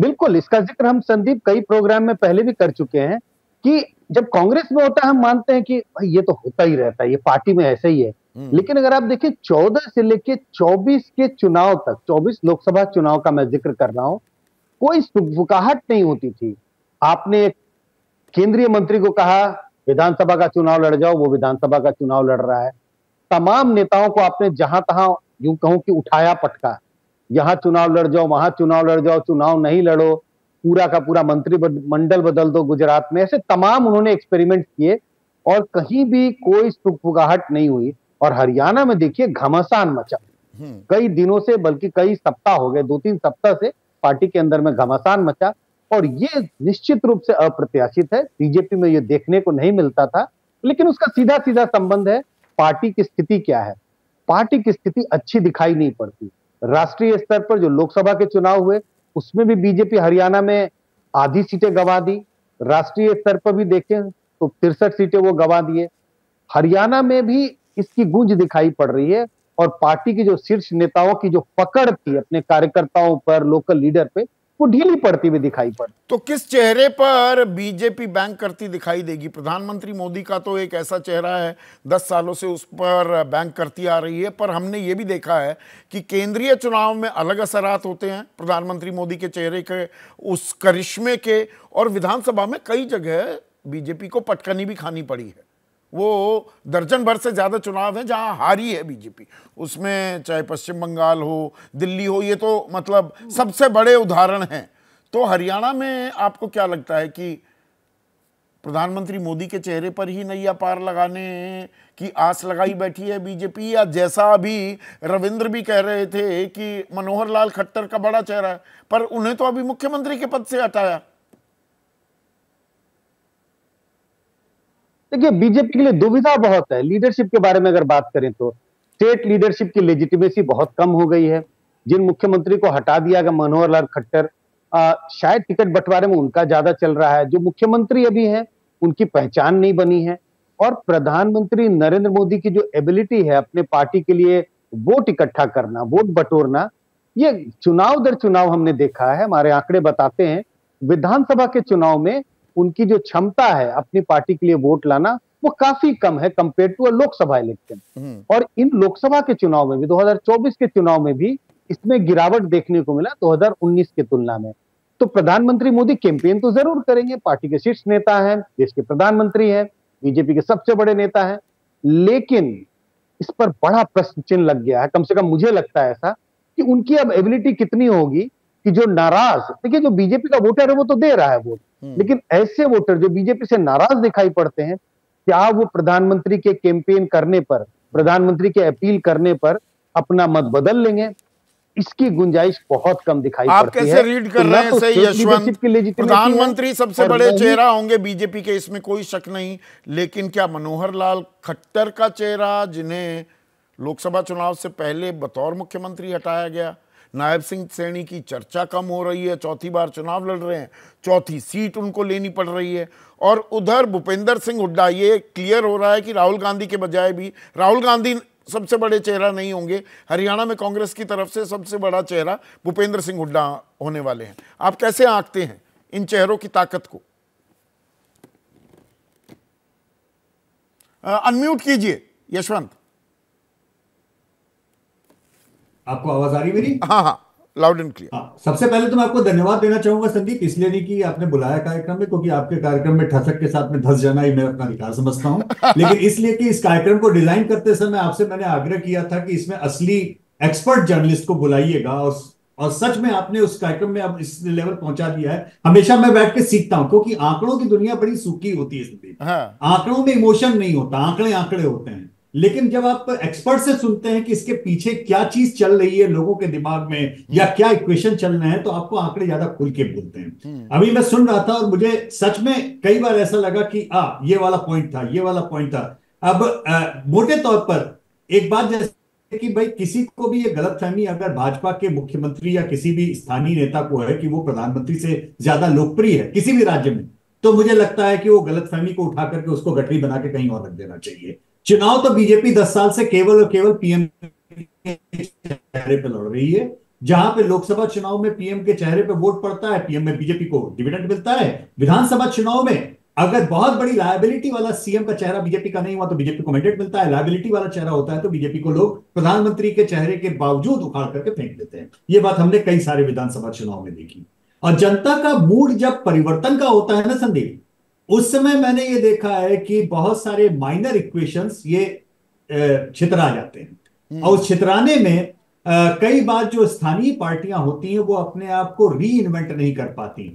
बिल्कुल इसका जिक्र हम संदीप कई प्रोग्राम में पहले भी कर चुके हैं कि जब कांग्रेस में होता है हम मानते हैं कि भाई ये तो होता ही रहता है ये पार्टी में ऐसा ही है हम्म। लेकिन अगर आप देखिए 14 से लेकर 24 के चुनाव तक 24 लोकसभा चुनाव का मैं जिक्र कर रहा हूं कोई सुगफुकाहट नहीं होती थी आपने केंद्रीय मंत्री को कहा विधानसभा का चुनाव लड़ जाओ वो विधानसभा का चुनाव लड़ रहा है तमाम नेताओं को आपने जहां तहां यूं कहूं कि उठाया पटका यहां चुनाव लड़ जाओ वहां चुनाव लड़ जाओ चुनाव नहीं लड़ो पूरा का पूरा मंत्री मंडल बदल दो गुजरात में ऐसे तमाम उन्होंने एक्सपेरिमेंट किए और कहीं भी कोई फुगाहट नहीं हुई और हरियाणा में देखिए घमासान मचा हम्म। कई दिनों से बल्कि कई सप्ताह हो गए दो तीन सप्ताह से पार्टी के अंदर में घमासान मचा और ये निश्चित रूप से अप्रत्याशित है बीजेपी में ये देखने को नहीं मिलता था लेकिन उसका सीधा सीधा संबंध है पार्टी की स्थिति क्या है पार्टी की स्थिति अच्छी दिखाई नहीं पड़ती राष्ट्रीय स्तर पर जो लोकसभा के चुनाव हुए उसमें भी बीजेपी हरियाणा में आधी सीटें गंवा दी राष्ट्रीय स्तर पर भी देखें तो तिरसठ सीटें वो गंवा दिए हरियाणा में भी इसकी गूंज दिखाई पड़ रही है और पार्टी के जो शीर्ष नेताओं की जो पकड़ थी अपने कार्यकर्ताओं पर लोकल लीडर पे वो ढीली पड़ती हुई दिखाई पड़ती तो किस चेहरे पर बीजेपी बैंक करती दिखाई देगी प्रधानमंत्री मोदी का तो एक ऐसा चेहरा है दस सालों से उस पर बैंक करती आ रही है पर हमने ये भी देखा है कि केंद्रीय चुनाव में अलग असरात होते हैं प्रधानमंत्री मोदी के चेहरे के उस करिश्मे के और विधानसभा में कई जगह बीजेपी को पटकनी भी खानी पड़ी है वो दर्जन भर से ज़्यादा चुनाव हैं जहां हारी है बीजेपी उसमें चाहे पश्चिम बंगाल हो दिल्ली हो ये तो मतलब सबसे बड़े उदाहरण हैं तो हरियाणा में आपको क्या लगता है कि प्रधानमंत्री मोदी के चेहरे पर ही नैया पार लगाने की आस लगाई बैठी है बीजेपी या जैसा अभी रविंद्र भी कह रहे थे कि मनोहर लाल खट्टर का बड़ा चेहरा है पर उन्हें तो अभी मुख्यमंत्री के पद से हटाया देखिए बीजेपी के लिए दुविधा बहुत है लीडरशिप के बारे में अगर बात करें तो स्टेट लीडरशिप की लेजिटिमेसी बहुत कम हो गई है जिन मुख्यमंत्री को हटा दिया गया मनोहर लाल खट्टर शायद टिकट बंटवारे में उनका ज्यादा चल रहा है जो मुख्यमंत्री अभी है उनकी पहचान नहीं बनी है और प्रधानमंत्री नरेंद्र मोदी की जो एबिलिटी है अपने पार्टी के लिए वोट इकट्ठा करना वोट बटोरना ये चुनाव दर चुनाव हमने देखा है हमारे आंकड़े बताते हैं विधानसभा के चुनाव में उनकी जो क्षमता है अपनी पार्टी के लिए वोट लाना वो काफी कम है compare to Lok Sabha election hmm. और इन लोकसभा के चुनाव में भी 2024 के चुनाव में भी इसमें गिरावट देखने को मिला 2019 की तुलना में तो प्रधानमंत्री मोदी कैंपेन तो जरूर करेंगे पार्टी के शीर्ष नेता हैं देश के प्रधानमंत्री हैं बीजेपी के सबसे बड़े नेता हैं लेकिन इस पर बड़ा प्रश्न चिन्ह लग गया है कम से कम मुझे लगता है ऐसा कि उनकी अब एबिलिटी कितनी होगी कि जो नाराज देखिए जो बीजेपी का वोटर है वो तो दे रहा है वोट हम्म। लेकिन ऐसे वोटर जो बीजेपी से नाराज दिखाई पड़ते हैं क्या वो प्रधानमंत्री के कैंपेन करने पर प्रधानमंत्री के अपील करने पर अपना मत बदल लेंगे इसकी गुंजाइश बहुत कम दिखाई आप पड़ती कैसे है। रीड कर तो रहे हैं तो यशवंत प्रधानमंत्री सबसे बड़े चेहरा होंगे बीजेपी के इसमें कोई शक नहीं लेकिन क्या मनोहर लाल खट्टर का चेहरा जिन्हें लोकसभा चुनाव से पहले बतौर मुख्यमंत्री हटाया गया नायब सिंह सैनी की चर्चा कम हो रही है चौथी बार चुनाव लड़ रहे हैं चौथी सीट उनको लेनी पड़ रही है और उधर भूपेंद्र सिंह हुड्डा ये क्लियर हो रहा है कि राहुल गांधी के बजाय भी राहुल गांधी सबसे बड़े चेहरा नहीं होंगे हरियाणा में कांग्रेस की तरफ से सबसे बड़ा चेहरा भूपेंद्र सिंह हुड्डा होने वाले हैं आप कैसे आंकते हैं इन चेहरों की ताकत को अनम्यूट कीजिए यशवंत आपको आवाज आ रही मेरी हाँ हाँ लाउड एंड क्लियर सबसे पहले तो मैं आपको धन्यवाद देना चाहूंगा संदीप इसलिए नहीं कि आपने बुलाया कार्यक्रम में क्योंकि आपके कार्यक्रम में ठसक के साथ में धस जाना ही मैं अपना अधिकार समझता हूँ लेकिन इसलिए कि इस कार्यक्रम को डिजाइन करते समय आपसे मैंने आग्रह किया था कि इसमें असली एक्सपर्ट जर्नलिस्ट को बुलाइएगा और और सच में आपने उस कार्यक्रम में अब इस लेवल पहुंचा दिया है हमेशा मैं बैठ के सीखता हूं क्योंकि आंकड़ों की दुनिया बड़ी सूखी होती है हाँ। आंकड़ों में इमोशन नहीं होता आंकड़े आंकड़े होते हैं लेकिन जब आप एक्सपर्ट से सुनते हैं कि इसके पीछे क्या चीज चल रही है लोगों के दिमाग में या क्या इक्वेशन चल रहे हैं तो आपको आंकड़े ज्यादा खुल के बोलते हैं हम्म। अभी मैं सुन रहा था और मुझे सच में कई बार ऐसा लगा कि आ ये वाला पॉइंट था ये वाला पॉइंट था अब मोटे तौर पर एक बात जैसे कि भाई किसी को भी ये गलत फहमी अगर भाजपा के मुख्यमंत्री या किसी भी स्थानीय नेता को है कि वो प्रधानमंत्री से ज्यादा लोकप्रिय है किसी भी राज्य में तो मुझे लगता है कि वो गलत फहमी को उठा करके उसको गठरी बना के कहीं और रख देना चाहिए चुनाव तो बीजेपी दस साल से केवल और केवल पीएम चेहरे पे लड़ रही है जहां पे लोकसभा चुनाव में पीएम के चेहरे पे वोट पड़ता है पीएम में बीजेपी को डिविडेंड मिलता है विधानसभा चुनाव में अगर बहुत बड़ी लाइबिलिटी वाला सीएम का चेहरा बीजेपी का नहीं हुआ तो बीजेपी को मैंडेट मिलता है लाइबिलिटी वाला चेहरा होता है तो बीजेपी को लोग प्रधानमंत्री के चेहरे के बावजूद उखाड़ करके फेंक देते हैं ये बात हमने कई सारे विधानसभा चुनाव में देखी और जनता का मूड जब परिवर्तन का होता है ना संदीप उस समय मैंने ये देखा है कि बहुत सारे माइनर इक्वेशंस ये छितरा जाते हैं हम्म। और उस छितराने में कई बार जो स्थानीय पार्टियां होती हैं वो अपने आप को री इन्वेंट नहीं कर पाती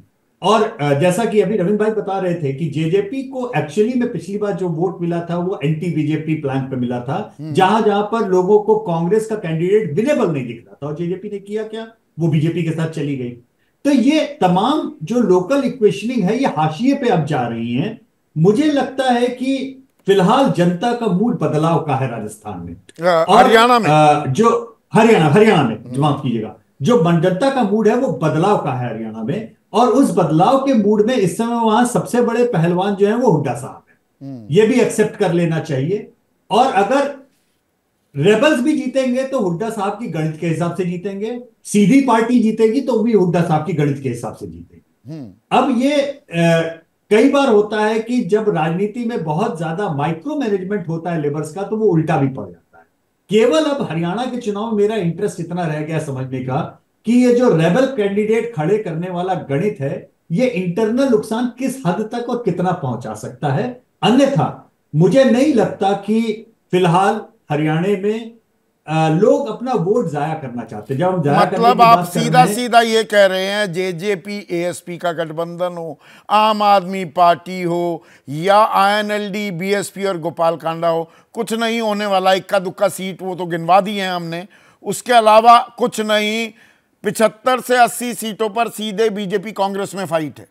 और जैसा कि अभी रविंद्र भाई बता रहे थे कि जेजेपी को एक्चुअली में पिछली बार जो वोट मिला था वो एंटी बीजेपी प्लान पर मिला था हम्म। जहां जहां पर लोगों को कांग्रेस का कैंडिडेट विनेबल नहीं दिख रहा था और जेजेपी ने किया क्या वो बीजेपी के साथ चली गई तो ये तमाम जो लोकल इक्वेशनिंग है ये हाशिए पे अब जा रही है मुझे लगता है कि फिलहाल जनता का मूड बदलाव का है राजस्थान में हरियाणा में जो हरियाणा हरियाणा में हम्म। माफ कीजिएगा जो जनता का मूड है वो बदलाव का है हरियाणा में और उस बदलाव के मूड में इस समय वहां सबसे बड़े पहलवान जो है वो हुड्डा साहब है हम्म। ये भी एक्सेप्ट कर लेना चाहिए और अगर रेबल्स भी जीतेंगे तो हुड्डा साहब की गणित के हिसाब से जीतेंगे सीधी पार्टी जीतेगी तो भी हुड्डा साहब की गणित के हिसाब से जीतेगी हम्म। अब ये आ, कई बार होता है कि जब राजनीति में बहुत ज्यादा माइक्रो मैनेजमेंट होता है लेबर्स का तो वो उल्टा भी पड़ जाता है केवल अब हरियाणा के चुनाव में मेरा इंटरेस्ट इतना रह गया समझने का कि ये जो रेबल कैंडिडेट खड़े करने वाला गणित है ये इंटरनल नुकसान किस हद तक और कितना पहुंचा सकता है अन्यथा मुझे नहीं लगता कि फिलहाल हरियाणा में लोग अपना वोट जाया करना चाहते हैं जब हम जाया मतलब आप सीधा सीधा ये कह रहे हैं J J P A S P का गठबंधन हो आम आदमी पार्टी हो या I N L D B S P और गोपाल कांडा हो कुछ नहीं होने वाला इक्का दुक्का सीट वो तो गिनवा दी है हमने उसके अलावा कुछ नहीं पिछहत्तर से अस्सी सीटों पर सीधे बीजेपी कांग्रेस में फाइट है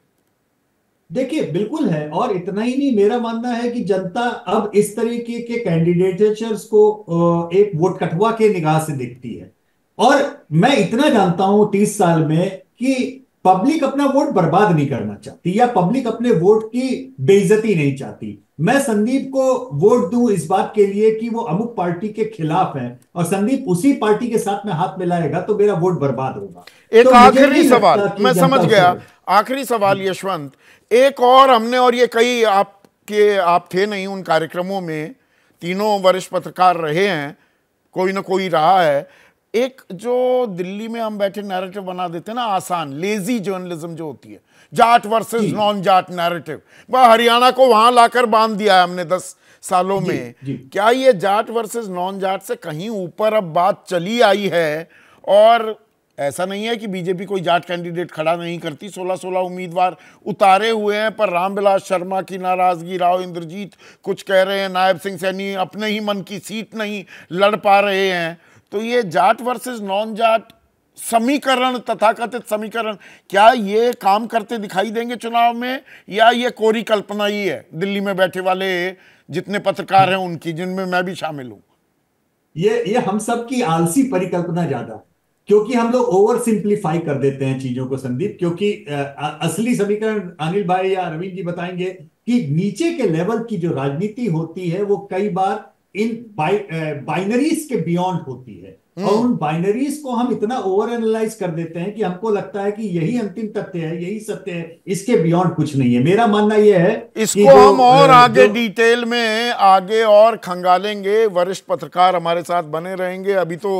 देखिए बिल्कुल है और इतना ही नहीं मेरा मानना है कि जनता अब इस तरीके के कैंडिडेटर्स को एक वोट कटवा के निगाह से देखती है और मैं इतना जानता हूं तीस साल में कि पब्लिक अपना वोट बर्बाद नहीं करना चाहती या पब्लिक अपने वोट की बेइज्जती नहीं चाहती मैं संदीप को वोट दूं इस बात के लिए कि वो अमुक पार्टी के खिलाफ है और संदीप उसी पार्टी के साथ में हाथ मिलाएगा तो मेरा वोट बर्बाद होगा एक तो आखिरी सवाल मैं समझ गया आखिरी सवाल यशवंत एक और हमने और ये कई आपके आप थे नहीं उन कार्यक्रमों में तीनों वरिष्ठ पत्रकार रहे हैं कोई ना कोई रहा है एक जो दिल्ली में हम बैठे नैरेटिव बना देते हैं ना आसान लेजी जर्नलिज्म जो होती है Jat versus non Jat narrative वह हरियाणा को वहां लाकर बांध दिया है हमने दस सालों जी, में जी. क्या ये जाट वर्सेस नॉन जाट से कहीं ऊपर अब बात चली आई है और ऐसा नहीं है कि बीजेपी कोई जाट कैंडिडेट खड़ा नहीं करती 16-16 उम्मीदवार उतारे हुए हैं पर रामविलास शर्मा की नाराज़गी राव इंद्रजीत कुछ कह रहे हैं नायब सिंह सैनी अपने ही मन की सीट नहीं लड़ पा रहे हैं तो ये जाट वर्सेस नॉन जाट समीकरण तथाकथित समीकरण क्या ये काम करते दिखाई देंगे चुनाव में या ये कोरी कल्पना ही है दिल्ली में बैठे वाले जितने पत्रकार हैं उनकी जिनमें मैं भी शामिल हूं ये ये हम सब की आलसी परिकल्पना ज्यादा क्योंकि हम लोग ओवर सिंप्लीफाई कर देते हैं चीजों को संदीप क्योंकि असली समीकरण अनिल भाई या अरविंद जी बताएंगे कि नीचे के लेवल की जो राजनीति होती है वो कई बार इन बाइनरीज के बियॉन्ड होती है हम्म। और उन बाइनरीज को हम इतना ओवर एनालाइज कर देते हैं कि हमको लगता है कि यही अंतिम तथ्य है यही सत्य है इसके बियॉन्ड कुछ नहीं है मेरा मानना यह है इसको हम और आगे डिटेल में आगे और खंगालेंगे वरिष्ठ पत्रकार हमारे साथ बने रहेंगे अभी तो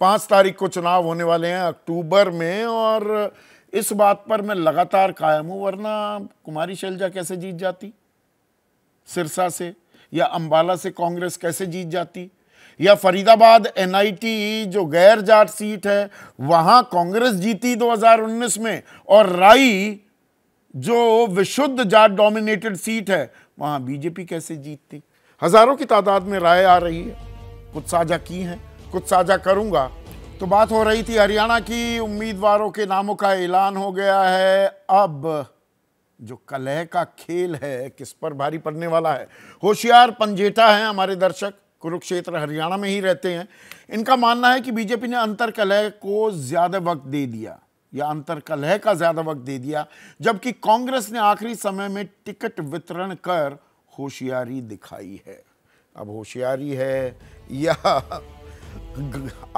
पांच तारीख को चुनाव होने वाले हैं अक्टूबर में और इस बात पर मैं लगातार कायम हूं वरना कुमारी शैलजा कैसे जीत जाती सिरसा से या अंबाला से कांग्रेस कैसे जीत जाती या फरीदाबाद एनआईटी जो गैर जाट सीट है वहाँ कांग्रेस जीती 2019 में और राई जो विशुद्ध जाट डोमिनेटेड सीट है वहां बीजेपी कैसे जीतती हज़ारों की तादाद में राय आ रही है कुछ साझा की है कुछ साझा करूंगा तो बात हो रही थी हरियाणा की उम्मीदवारों के नामों का ऐलान हो गया है अब जो कलह का खेल है किस पर भारी पड़ने वाला है होशियार पंजेटा है हमारे दर्शक कुरुक्षेत्र हरियाणा में ही रहते हैं इनका मानना है कि बीजेपी ने अंतर कलह को ज़्यादा वक्त दे दिया या अंतर कलह का ज़्यादा वक्त दे दिया जबकि कांग्रेस ने आखिरी समय में टिकट वितरण कर होशियारी दिखाई है अब होशियारी है या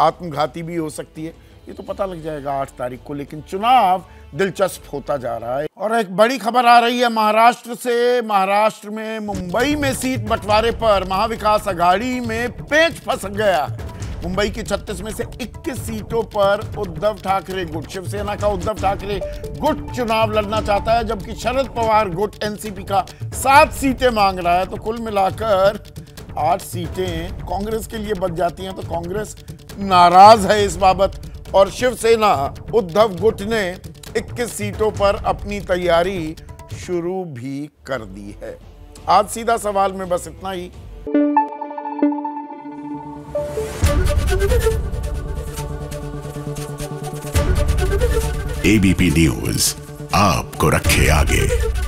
आत्मघाती भी हो सकती है ये तो पता लग जाएगा आठ तारीख को लेकिन चुनाव दिलचस्प होता जा रहा है और एक बड़ी खबर आ रही है महाराष्ट्र से महाराष्ट्र में मुंबई में सीट बंटवारे पर महाविकास अघाड़ी में पेच फंस गया मुंबई की 36 में से 21 सीटों पर उद्धव ठाकरे गुट शिवसेना का उद्धव ठाकरे गुट चुनाव लड़ना चाहता है जबकि शरद पवार गुट एनसीपी का सात सीटें मांग रहा है तो कुल मिलाकर आठ सीटें कांग्रेस के लिए बच जाती हैं तो कांग्रेस नाराज है इस बाबत और शिवसेना उद्धव गुट ने इक्कीस सीटों पर अपनी तैयारी शुरू भी कर दी है आज सीधा सवाल में बस इतना ही एबीपी न्यूज आपको रखे आगे